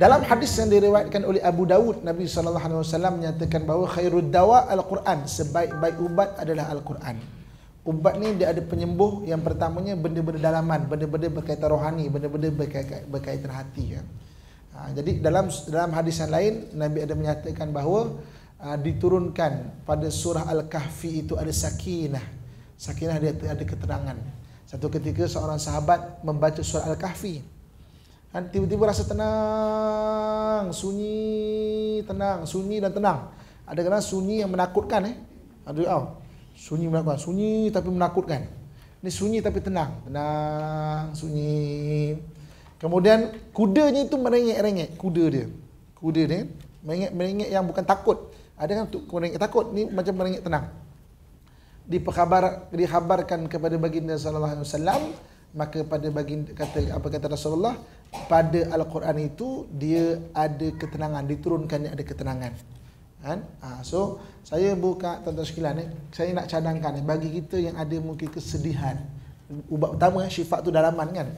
dalam hadis yang diriwayatkan oleh Abu Dawud Nabi sallallahu alaihi wasallam menyatakan bahawa khairud dawa al-Quran sebaik-baik ubat adalah al-Quran. Ubat ni dia ada penyembuh yang pertamanya benda-benda dalaman, benda-benda berkaitan rohani, benda-benda berkaitan, hati ya. Ha, jadi dalam dalam hadis yang lain Nabi ada menyatakan bahawa ha, diturunkan pada surah Al-Kahfi itu ada sakinah. Sakinah dia ada keterangan. Satu ketika seorang sahabat membaca surah Al-Kahfi. Kan tiba-tiba rasa tenang, sunyi, tenang, sunyi dan tenang. Ada kadang sunyi yang menakutkan eh. Ada oh, sunyi menakutkan, sunyi tapi menakutkan. Ini sunyi tapi tenang, tenang, sunyi. Kemudian kudanya itu merengek-rengek, kuda dia. Kuda dia merengek-merengek yang bukan takut. Ada kan untuk merengek takut, ni macam merengek tenang. Diperkhabar dikhabarkan kepada baginda sallallahu alaihi wasallam maka pada bagi kata apa kata Rasulullah pada Al-Quran itu dia ada ketenangan diturunkannya ada ketenangan kan ha, so saya buka tentang tuan sekalian eh, saya nak cadangkan eh, bagi kita yang ada mungkin kesedihan ubat utama eh, syifat tu dalaman kan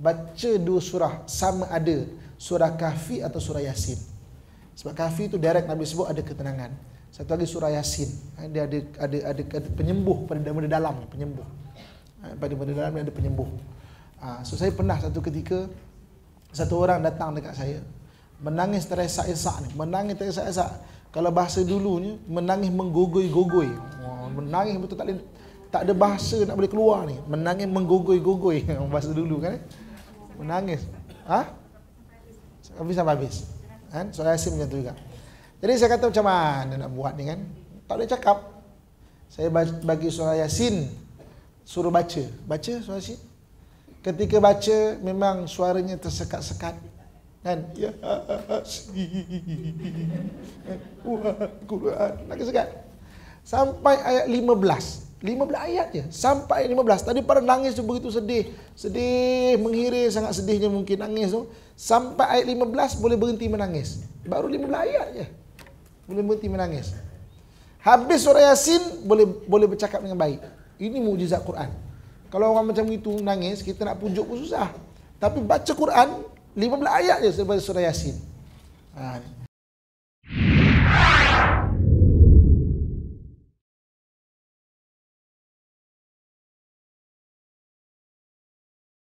baca dua surah sama ada surah kahfi atau surah yasin sebab kahfi tu direct Nabi sebut ada ketenangan satu lagi surah yasin eh, dia ada, ada ada ada, penyembuh pada benda dalam penyembuh Eh, pada benda dalam ni ada penyembuh ah, so saya pernah satu ketika satu orang datang dekat saya menangis teresak-esak ni menangis teresak-esak kalau bahasa dulunya menangis menggogoi-gogoi menangis betul tak boleh tak ada bahasa nak boleh keluar ni menangis menggogoi-gogoi bahasa dulu kan eh? menangis ha habis sampai habis kan so asim macam tu juga jadi saya kata macam mana nak buat ni kan tak boleh cakap saya bagi surah yasin suruh baca. Baca Suhaib Rashid. Ketika baca memang suaranya tersekat-sekat. Kan? Ya Quran. Nak sekat. Sampai ayat 15. 15 ayat je. Sampai 15. Tadi pada nangis tu begitu sedih. Sedih, menghiris sangat sedihnya mungkin nangis tu. Sampai ayat 15 boleh berhenti menangis. Baru 15 ayat je. Boleh berhenti menangis. Habis surah Yasin boleh boleh bercakap dengan baik. Ini mujizat Quran. Kalau orang macam itu nangis, kita nak pujuk pun susah. Tapi baca Quran, 15 ayat je daripada surah Yasin. Ha,